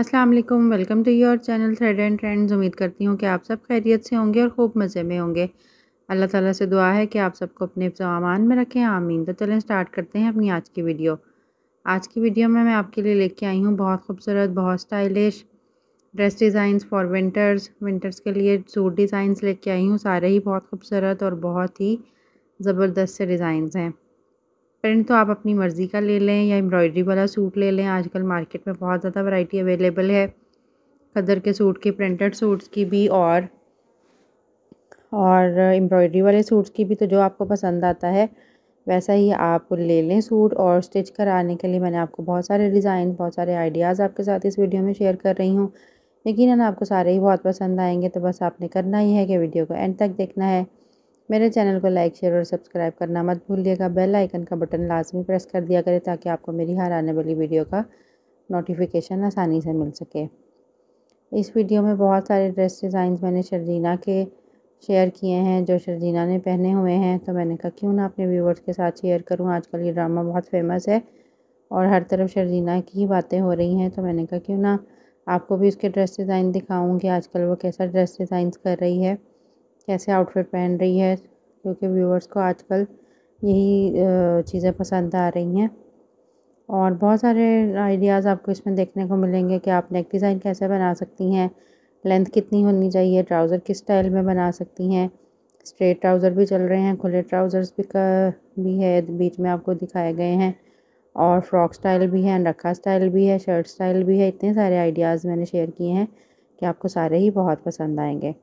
अस्सलाम वालेकुम welcome to your channel thread and trends उम्मीद करती हूँ कि आप सब खैरियत से होंगे और खूब मज़े में होंगे अल्लाह ताला से दुआ है कि आप सबको अपने सामान में रखें आमीन तो चलें स्टार्ट करते हैं अपनी आज की वीडियो आज की वीडियो में मैं आपके लिए लेके आई हूँ बहुत खूबसूरत बहुत stylish dress designs for winters winters के लिए सूट डिज़ाइंस लेके आई हूँ सारे ही बहुत खूबसूरत और बहुत ही ज़बरदस्त से डिज़ाइंस हैं प्रिंट तो आप अपनी मर्ज़ी का ले लें या एम्ब्रॉयडरी वाला सूट ले लें आजकल मार्केट में बहुत ज़्यादा वैरायटी अवेलेबल है कदर के सूट की प्रिंटेड सूट्स की भी और और एम्ब्रॉयडरी वाले सूट्स की भी तो जो आपको पसंद आता है वैसा ही आप ले लें सूट और स्टिच कराने के लिए मैंने आपको बहुत सारे डिज़ाइन बहुत सारे आइडियाज़ आपके साथ इस वीडियो में शेयर कर रही हूँ यकीन आपको सारे ही बहुत पसंद आएंगे तो बस आपने करना ही है कि वीडियो को एंड तक देखना है मेरे चैनल को लाइक शेयर और सब्सक्राइब करना मत भूलिएगा बेल आइकन का बटन लाजमी प्रेस कर दिया करें ताकि आपको मेरी हर आने वाली वीडियो का नोटिफिकेशन आसानी से मिल सके इस वीडियो में बहुत सारे ड्रेस डिज़ाइन मैंने शर्जीना के शेयर किए हैं जो शर्जीना ने पहने हुए हैं तो मैंने कहा क्यों ना अपने व्यूवर्स के साथ शेयर करूँ आजकल ये ड्रामा बहुत फेमस है और हर तरफ शर्जीना की ही बातें हो रही हैं तो मैंने कहा क्यों ना आपको भी उसके ड्रेस डिज़ाइन दिखाऊँ कि आजकल वो कैसा ड्रेस डिज़ाइन कर रही है कैसे आउटफिट पहन रही है क्योंकि व्यूअर्स को आजकल यही चीज़ें पसंद आ रही हैं और बहुत सारे आइडियाज़ आपको इसमें देखने को मिलेंगे कि आप नेक डिज़ाइन कैसे बना सकती हैं लेंथ कितनी होनी चाहिए ट्राउज़र किस स्टाइल में बना सकती हैं स्ट्रेट ट्राउज़र भी चल रहे हैं खुले ट्राउज़र्स भी का भी है बीच में आपको दिखाए गए हैं और फ्रॉक स्टाइल भी है अनरखा स्टाइल भी है शर्ट स्टाइल भी है इतने सारे आइडियाज़ मैंने शेयर किए हैं कि आपको सारे ही बहुत पसंद आएंगे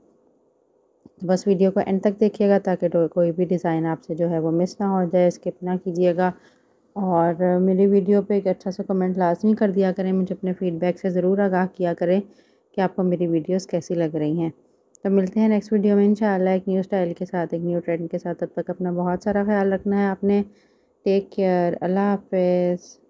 तो बस वीडियो को एंड तक देखिएगा ताकि कोई भी डिज़ाइन आपसे जो है वो मिस ना हो जाए स्किप ना कीजिएगा और मेरी वीडियो पे एक अच्छा सा कमेंट लाजमी कर दिया करें मुझे अपने फ़ीडबैक से ज़रूर आगाह किया करें कि आपको मेरी वीडियोस कैसी लग रही हैं तो मिलते हैं नेक्स्ट वीडियो में इंशाल्लाह एक न्यू स्टाइल के साथ एक न्यू ट्रेंड के साथ तब तक अपना बहुत सारा ख्याल रखना है आपने टेक केयर अल्लाह हाफिज़